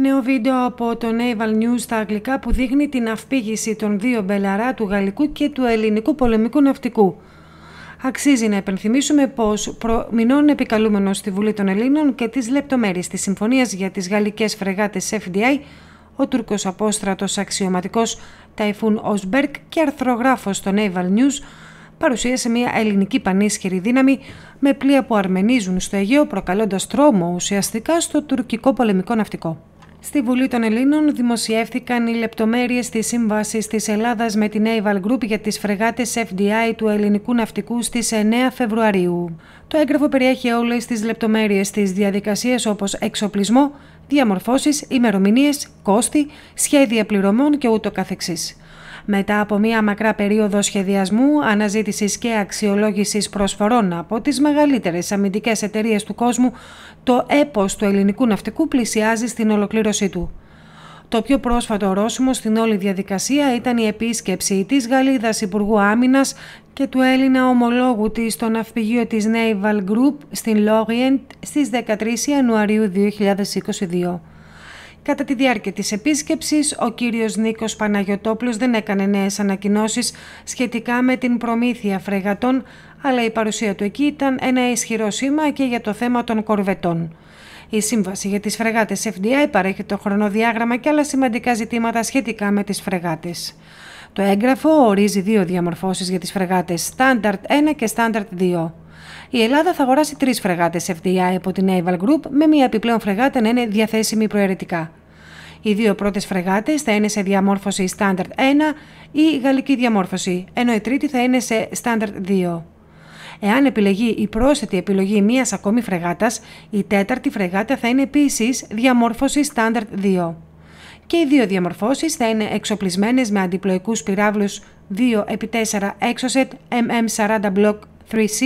Νέο βίντεο από το Naval News στα αγγλικά που δείχνει την αυπήγηση των δύο μπελαρά του γαλλικού και του ελληνικού πολεμικού ναυτικού. Αξίζει να επενθυμίσουμε πως προμηνών επικαλούμενος στη Βουλή των Ελλήνων και τις λεπτομέρειες της συμφωνίας για τις γαλλικές φρεγάτες FDI, ο Τούρκος απόστρατος αξιωματικός Ταϊφούν Οσμπερκ και αρθρογράφος στο Naval News παρουσίασε μια ελληνική πανίσχυρη δύναμη με πλοία που αρμενίζουν στο Αιγαίο προκαλώντας τρόμο ουσιαστικά στο τουρκικό πολεμικό ναυτικό. Στη Βουλή των Ελλήνων δημοσιεύθηκαν οι λεπτομέρειες της σύμβασης της Ελλάδας με την Naval Group για τις φρεγάτες FDI του ελληνικού ναυτικού στις 9 Φεβρουαρίου. Το έγγραφο περιέχει όλες τις λεπτομέρειες της διαδικασίας όπως εξοπλισμό, διαμορφώσεις, ημερομηνίες, κόστη, σχέδια πληρωμών και μετά από μία μακρά περίοδο σχεδιασμού, αναζήτησης και αξιολόγησης προσφορών από τις μεγαλύτερες αμυντικές εταιρείες του κόσμου, το έπος του ελληνικού ναυτικού πλησιάζει στην ολοκλήρωσή του. Το πιο πρόσφατο ορόσημο στην όλη διαδικασία ήταν η επίσκεψη της Γαλλίδας Υπουργού Άμυνας και του Έλληνα ομολόγου της στο ναυπηγείο της Naval Group στην Λόριεντ στις 13 Ιανουαρίου 2022. Κατά τη διάρκεια της επίσκεψης, ο κύριος Νίκος Παναγιωτόπουλος δεν έκανε νέες ανακοινώσεις σχετικά με την προμήθεια φρεγατών, αλλά η παρουσία του εκεί ήταν ένα ισχυρό σήμα και για το θέμα των κορβετών. Η σύμβαση για τις φρεγάτες FDI παρέχει το χρονοδιάγραμμα και άλλα σημαντικά ζητήματα σχετικά με τις φρεγάτες. Το έγγραφο ορίζει δύο διαμορφώσεις για τις φρεγάτες, Standard 1 και Standard 2 η Ελλάδα θα αγοράσει τρεις φρεγάτες FDI από την Naval Group, με μία επιπλέον φρεγάτα να είναι διαθέσιμη προαιρετικά. Οι δύο πρώτες φρεγάτες θα είναι σε διαμόρφωση Standard 1 ή γαλλική διαμόρφωση, ενώ η τρίτη θα είναι σε Standard 2. Εάν επιλεγεί η πρόσθετη επιλογή μίας ακόμη φρεγάτας, η τέταρτη φρεγάτα θα είναι επίσης διαμόρφωση Standard 2. Και οι δύο διαμορφώσεις θα είναι εξοπλισμένες με αντιπλοικους πυραβλου πυράβλους 2x4 Exocet MM40 Block 3C,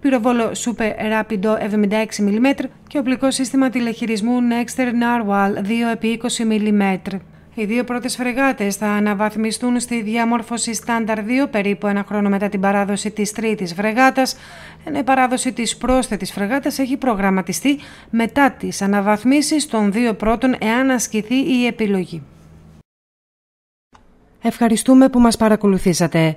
πυροβόλο Super Rapido 76 mm και οπλικό σύστημα τηλεχειρισμού Nexter Narwhal 2x20 mm. Οι δύο πρώτες φρεγάτες θα αναβαθμιστούν στη διαμόρφωση στάνταρ 2 περίπου ένα χρόνο μετά την παράδοση της τρίτης φρεγάτας, ενώ η παράδοση της πρόσθετης φρεγάτας έχει προγραμματιστεί μετά τις αναβαθμίσεις των δύο πρώτων, εάν ασκηθεί η επιλογή. Ευχαριστούμε που μας παρακολουθήσατε.